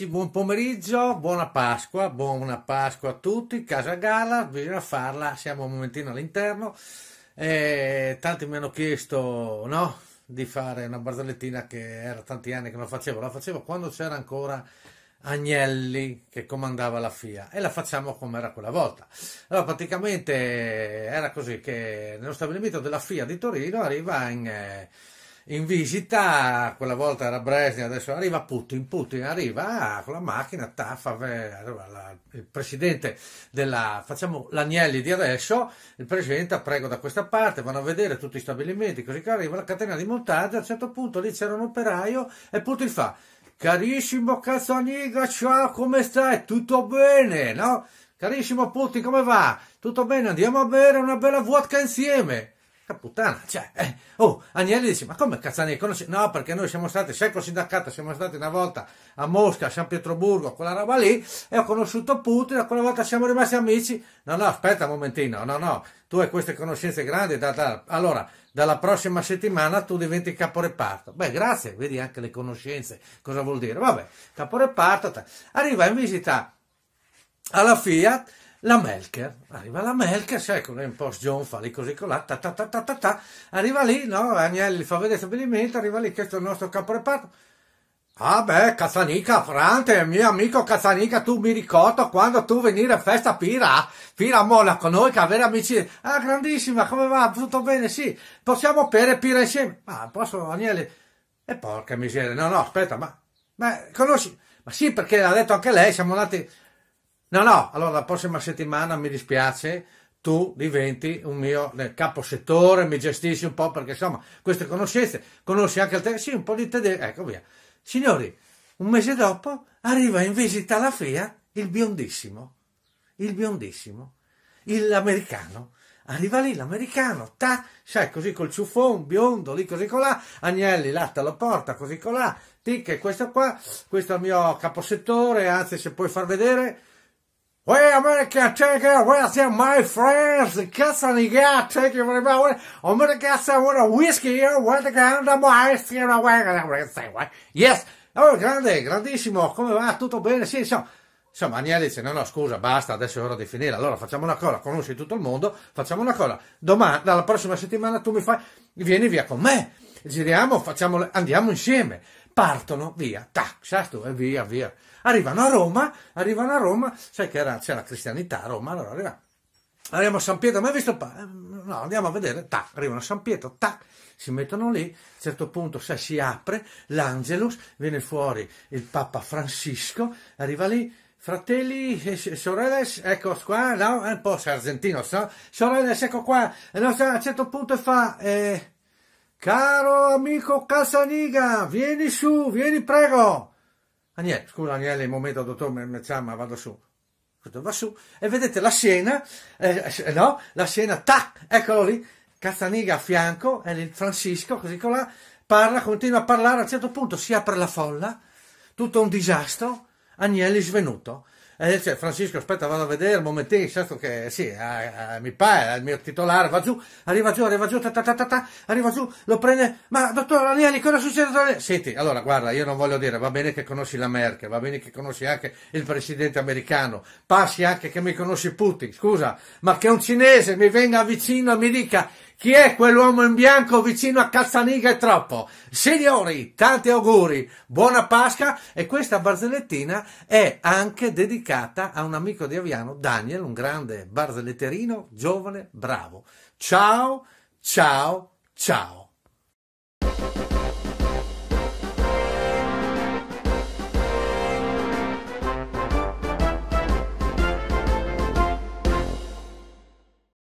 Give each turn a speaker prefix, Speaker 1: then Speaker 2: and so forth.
Speaker 1: amici, buon pomeriggio, buona Pasqua, buona Pasqua a tutti, casa gala, bisogna farla, siamo un momentino all'interno. Eh, tanti mi hanno chiesto no, di fare una barzellettina che era tanti anni che non facevo, la facevo quando c'era ancora Agnelli che comandava la FIA e la facciamo come era quella volta. Allora, praticamente era così che nello stabilimento della FIA di Torino arriva in... Eh, in visita, quella volta era Bresnia, adesso arriva Putin, Putin arriva ah, con la macchina, taffa, il presidente della, facciamo l'agnelli di adesso, il presidente prego da questa parte, vanno a vedere tutti i stabilimenti, così che arriva la catena di montaggio, a un certo punto lì c'era un operaio e Putin fa, carissimo Cazzaniga, ciao, come stai? Tutto bene, no? Carissimo Putin, come va? Tutto bene, andiamo a bere una bella vodka insieme puttana, cioè, eh. oh, Agnelli dice, ma come Cazzani conosci? No, perché noi siamo stati, secco sindacato, siamo stati una volta a Mosca, a San Pietroburgo, quella roba lì, e ho conosciuto Putin, e quella volta siamo rimasti amici. No, no, aspetta un momentino, no, no, tu hai queste conoscenze grandi, da, da. allora, dalla prossima settimana tu diventi caporeparto. Beh, grazie, vedi anche le conoscenze, cosa vuol dire? Vabbè, caporeparto, arriva in visita alla Fiat, la Melker, arriva la Melker, sai con un po' sgionfa lì così con là, ta, ta, ta, arriva lì, no, Agnelli fa vedere stabilimento, arriva lì, questo è il nostro capo reparto. Ah beh, Cazzanica, Frante, mio amico Cazzanica, tu mi ricordo quando tu venire a festa Pira, Pira a Monaco, noi che avere amici, ah grandissima, come va, tutto bene, sì, possiamo bere Pira insieme, ma ah, posso Agnelli? E porca miseria, no no, aspetta, ma, ma conosci, ma sì perché l'ha detto anche lei, siamo andati No, no, allora la prossima settimana mi dispiace, tu diventi un mio eh, caposettore, mi gestisci un po' perché insomma queste conoscenze, conosci anche il tedesco, sì, un po' di tedesco, ecco via. Signori, un mese dopo arriva in visita alla FIA il biondissimo, il biondissimo, l'americano. Arriva lì l'americano, ta, sai, così col ciuffon, biondo, lì così colà, Agnelli latta lo porta, così colà, tic, questo qua, questo è il mio caposettore, anzi se puoi far vedere, Way America, take it, where's your my friends? Cazzo di gatto, che voleva una, o me cazzo una whisky, io guarda che andiamo a essere una guerra, yes, oh grande, grandissimo, come va, tutto bene, sì, insomma, insomma Agnelli dice, no no scusa, basta, adesso è ora di finire, allora facciamo una cosa, conosci tutto il mondo, facciamo una cosa, domani, dalla prossima settimana tu mi fai, vieni via con me, giriamo, facciamo, andiamo insieme, partono, via, tac, sai tu, e via, via. Arrivano a Roma, arrivano a Roma, sai che era, c'era la cristianità a Roma, allora arrivano. Arriviamo a San Pietro, ma hai visto? Pa? No, andiamo a vedere. Tac, arrivano a San Pietro, tac, si mettono lì. A un certo punto sai, si apre l'Angelus, viene fuori il Papa Francisco, arriva lì. Fratelli e eh, sorelle, ecco qua, no? È eh, un po' sargentino, so. sorelle, ecco qua. E allora, a un certo punto fa, eh, caro amico Casaniga, vieni su, vieni prego. Agnelli, ah, scusa Agnelli, un momento dottor Mezzama, vado su. Va su e vedete la scena, eh, eh, no? La scena, tac, eccolo lì, Cazzaniga a fianco, è lì Francisco, così con là, parla, continua a parlare, a un certo punto si apre la folla, tutto un disastro, Agnelli svenuto. E dice Francesco aspetta, vado a vedere un momentino, certo che sì, eh, eh, mi pare, il mio titolare, va giù, arriva giù, arriva giù, ta, ta, ta, ta, arriva giù, lo prende, ma dottor Agnelli, cosa succede? Danieli? Senti, allora guarda, io non voglio dire, va bene che conosci la Merkel, va bene che conosci anche il presidente americano, passi anche che mi conosci Putin, scusa, ma che un cinese mi venga vicino e mi dica chi è quell'uomo in bianco vicino a Cazzaniga è troppo? Signori, tanti auguri, buona Pasqua e questa barzellettina è anche dedicata a un amico di Aviano, Daniel, un grande barzelletterino, giovane, bravo. Ciao, ciao, ciao.